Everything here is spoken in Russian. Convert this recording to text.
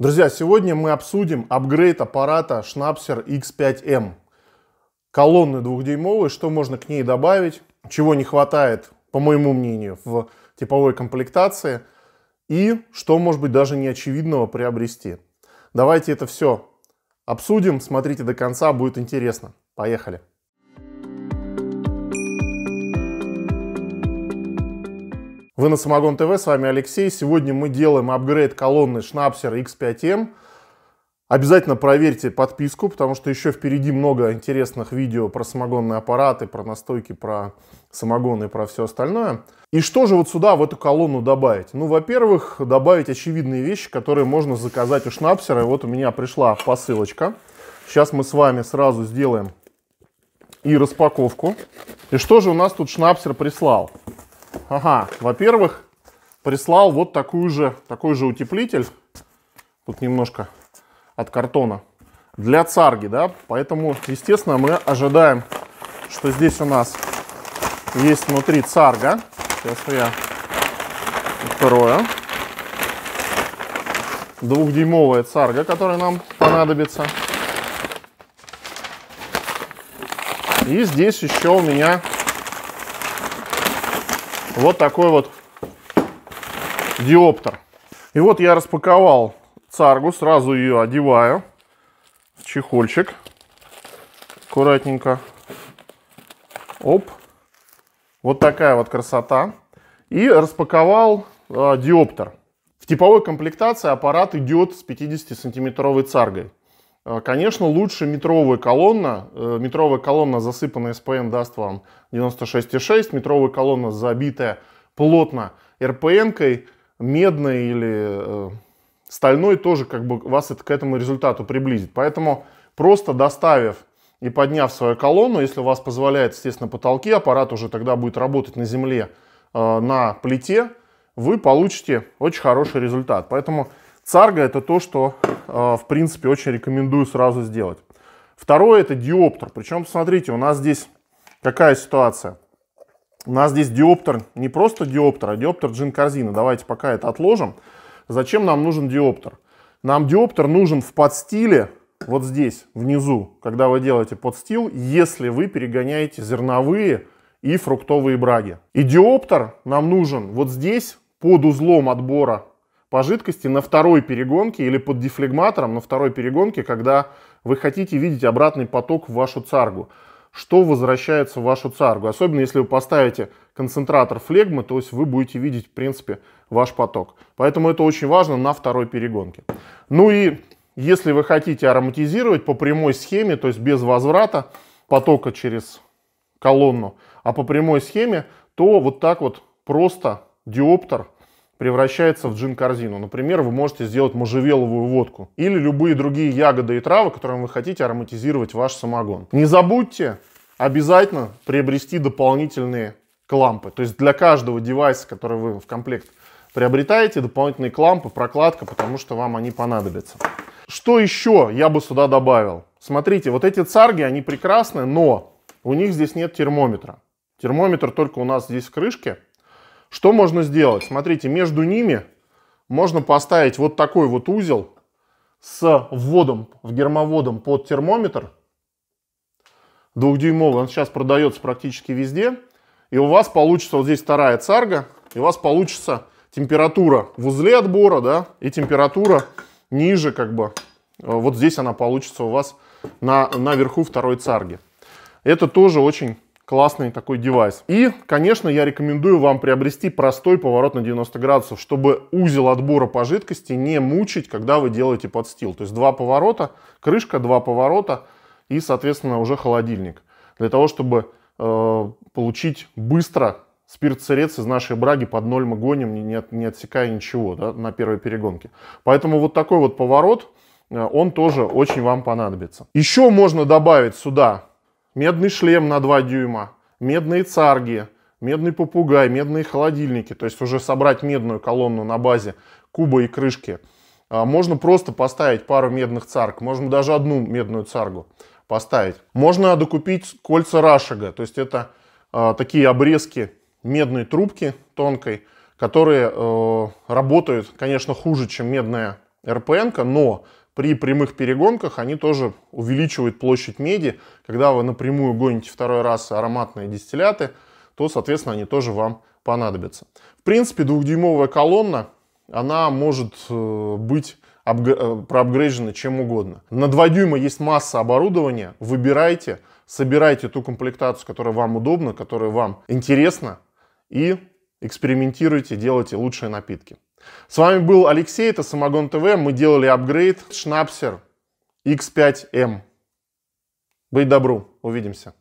Друзья, сегодня мы обсудим апгрейд аппарата Schnapser X5M. Эм. Колонны двухдюймовые, что можно к ней добавить, чего не хватает, по моему мнению, в типовой комплектации и что, может быть, даже неочевидного приобрести. Давайте это все обсудим, смотрите до конца, будет интересно. Поехали! Вы на Самогон ТВ, с вами Алексей. Сегодня мы делаем апгрейд колонны Schnapser X5M. Обязательно проверьте подписку, потому что еще впереди много интересных видео про самогонные аппараты, про настойки, про самогоны, и про все остальное. И что же вот сюда, в эту колонну добавить? Ну, во-первых, добавить очевидные вещи, которые можно заказать у Шнапсера. И вот у меня пришла посылочка. Сейчас мы с вами сразу сделаем и распаковку. И что же у нас тут Шнапсер прислал? Ага, во-первых, прислал вот такую же, такой же утеплитель. Тут немножко от картона. Для царги, да. Поэтому, естественно, мы ожидаем, что здесь у нас есть внутри царга. Сейчас я второе, Двухдюймовая царга, которая нам понадобится. И здесь еще у меня вот такой вот диоптер. И вот я распаковал царгу, сразу ее одеваю в чехольчик аккуратненько. Оп. Вот такая вот красота. И распаковал э, диоптер. В типовой комплектации аппарат идет с 50-сантиметровой царгой. Э, конечно, лучше метровая колонна. Э, метровая колонна, засыпанная СПН, даст вам 96,6. Метровая колонна, забитая плотно РПН-кой, медной или э, стальной, тоже как бы вас это к этому результату приблизит. Поэтому просто доставив и подняв свою колонну, если у вас позволяет, естественно, потолки, аппарат уже тогда будет работать на земле на плите, вы получите очень хороший результат. Поэтому Царга это то, что, а, в принципе, очень рекомендую сразу сделать. Второе это диоптер. Причем, смотрите, у нас здесь какая ситуация? У нас здесь диоптер, не просто диоптер, а диоптер джин корзины. Давайте пока это отложим. Зачем нам нужен диоптер? Нам диоптер нужен в подстиле вот здесь, внизу, когда вы делаете подстил, если вы перегоняете зерновые и фруктовые браги. И диоптер нам нужен вот здесь, под узлом отбора по жидкости на второй перегонке или под дефлегматором на второй перегонке, когда вы хотите видеть обратный поток в вашу царгу. Что возвращается в вашу царгу? Особенно если вы поставите концентратор флегмы, то есть вы будете видеть, в принципе, ваш поток. Поэтому это очень важно на второй перегонке. Ну и если вы хотите ароматизировать по прямой схеме, то есть без возврата потока через колонну, а по прямой схеме, то вот так вот просто диоптер – превращается в джин-корзину. Например, вы можете сделать можжевеловую водку или любые другие ягоды и травы, которыми вы хотите ароматизировать ваш самогон. Не забудьте обязательно приобрести дополнительные клампы. То есть для каждого девайса, который вы в комплект приобретаете, дополнительные клампы, прокладка, потому что вам они понадобятся. Что еще я бы сюда добавил? Смотрите, вот эти царги, они прекрасны, но у них здесь нет термометра. Термометр только у нас здесь в крышке. Что можно сделать? Смотрите, между ними можно поставить вот такой вот узел с вводом, в гермоводом под термометр. Двухдюймовый, он сейчас продается практически везде. И у вас получится, вот здесь вторая царга, и у вас получится температура в узле отбора, да, и температура ниже, как бы, э, вот здесь она получится у вас на, наверху второй царги. Это тоже очень классный такой девайс. И, конечно, я рекомендую вам приобрести простой поворот на 90 градусов, чтобы узел отбора по жидкости не мучить, когда вы делаете подстил. То есть два поворота, крышка, два поворота и, соответственно, уже холодильник. Для того, чтобы э, получить быстро спирт-сырец из нашей браги под ноль мы гоним, не, от, не отсекая ничего да, на первой перегонке. Поэтому вот такой вот поворот, э, он тоже очень вам понадобится. Еще можно добавить сюда медный шлем на 2 дюйма, медные царги, медный попугай, медные холодильники. То есть уже собрать медную колонну на базе куба и крышки. А, можно просто поставить пару медных царг, можно даже одну медную царгу поставить. Можно докупить кольца Рашага, то есть это э, такие обрезки медной трубки тонкой, которые э, работают, конечно, хуже, чем медная РПН, но при прямых перегонках они тоже увеличивают площадь меди. Когда вы напрямую гоните второй раз ароматные дистилляты, то, соответственно, они тоже вам понадобятся. В принципе, двухдюймовая колонна, она может э, быть э, проапгрейджена чем угодно. На 2 дюйма есть масса оборудования, выбирайте, собирайте ту комплектацию, которая вам удобна, которая вам интересна, и экспериментируйте, делайте лучшие напитки. С вами был Алексей, это Самогон ТВ. Мы делали апгрейд Шнапсер X5M. Быть добру, увидимся.